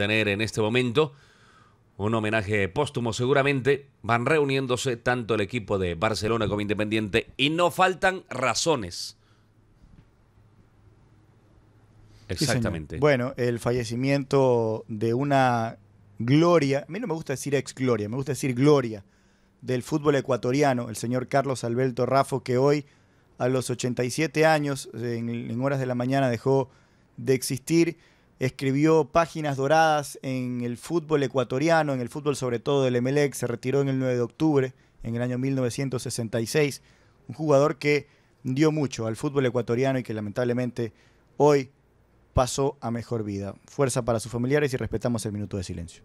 tener en este momento un homenaje póstumo seguramente, van reuniéndose tanto el equipo de Barcelona como Independiente y no faltan razones. Exactamente. bueno, el fallecimiento de una gloria, a mí no me gusta decir ex gloria, me gusta decir gloria del fútbol ecuatoriano, el señor Carlos Alberto Rafo, que hoy a los 87 años, en horas de la mañana, dejó de existir escribió páginas doradas en el fútbol ecuatoriano, en el fútbol sobre todo del Emelec, se retiró en el 9 de octubre, en el año 1966, un jugador que dio mucho al fútbol ecuatoriano y que lamentablemente hoy pasó a mejor vida. Fuerza para sus familiares y respetamos el minuto de silencio.